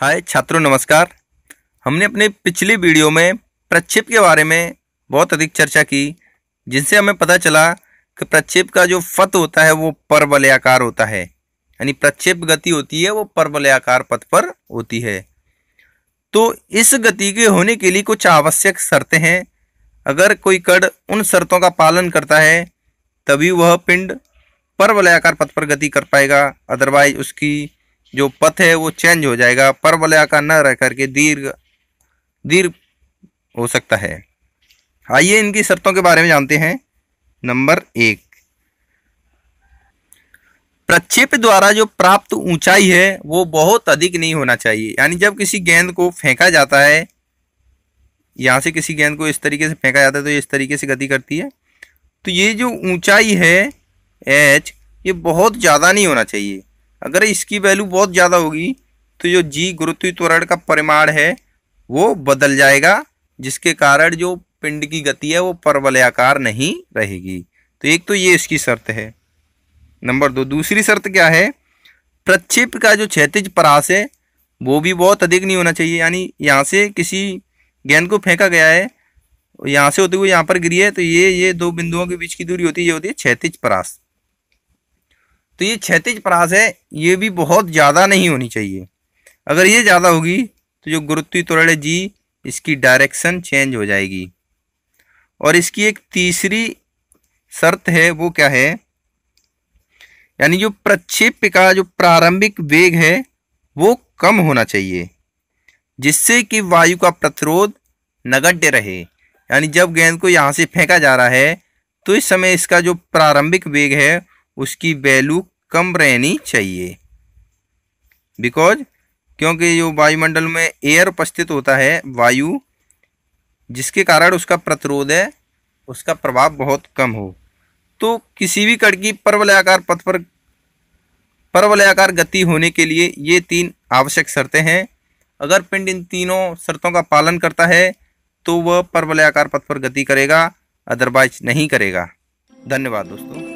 हाय छात्रों नमस्कार हमने अपने पिछली वीडियो में प्रक्षेप के बारे में बहुत अधिक चर्चा की जिनसे हमें पता चला कि प्रक्षेप का जो फत होता है वो परवलयाकार होता है यानी प्रक्षेप गति होती है वो परवलयाकार पथ पर होती है तो इस गति के होने के लिए कुछ आवश्यक शर्तें हैं अगर कोई कड़ उन शर्तों का पालन करता है तभी वह पिंड परवलयाकार पथ पर गति कर पाएगा अदरवाइज उसकी जो पथ है वो चेंज हो जाएगा परवलया का न रह करके दीर्घ दीर्घ हो सकता है आइए इनकी शर्तों के बारे में जानते हैं नंबर एक प्रक्षेप द्वारा जो प्राप्त ऊंचाई है वो बहुत अधिक नहीं होना चाहिए यानी जब किसी गेंद को फेंका जाता है यहाँ से किसी गेंद को इस तरीके से फेंका जाता है तो इस तरीके से गति करती है तो ये जो ऊंचाई है एच ये बहुत ज़्यादा नहीं होना चाहिए अगर इसकी वैल्यू बहुत ज़्यादा होगी तो जो जी गुरुत्वी त्वरण का परिमाण है वो बदल जाएगा जिसके कारण जो पिंड की गति है वो परवलयाकार नहीं रहेगी तो एक तो ये इसकी शर्त है नंबर दो दूसरी शर्त क्या है प्रक्षेप का जो क्षेत्रज परास है वो भी बहुत अधिक नहीं होना चाहिए यानी यहाँ से किसी गेंद को फेंका गया है यहाँ से होते हुए यहाँ पर गिरी है तो ये ये दो बिंदुओं के बीच की दूरी होती है ये होती है क्षेत्रज परास तो ये क्षतिज परास है ये भी बहुत ज़्यादा नहीं होनी चाहिए अगर ये ज़्यादा होगी तो जो गुरुत्वी है जी इसकी डायरेक्शन चेंज हो जाएगी और इसकी एक तीसरी शर्त है वो क्या है यानी जो प्रक्षेप का जो प्रारंभिक वेग है वो कम होना चाहिए जिससे कि वायु का प्रतिरोध नगण्य रहे यानी जब गेंद को यहाँ से फेंका जा रहा है तो इस समय इसका जो प्रारंभिक वेग है उसकी वैल्यू कम रहनी चाहिए बिकॉज क्योंकि जो वायुमंडल में एयर उपस्थित होता है वायु जिसके कारण उसका प्रतिरोध है उसका प्रभाव बहुत कम हो तो किसी भी कड़की परवलयाकार पथ पर परवलयाकार गति होने के लिए ये तीन आवश्यक शर्तें हैं अगर पिंड इन तीनों शर्तों का पालन करता है तो वह परवलयाकार पथ पर गति करेगा अदरवाइज नहीं करेगा धन्यवाद दोस्तों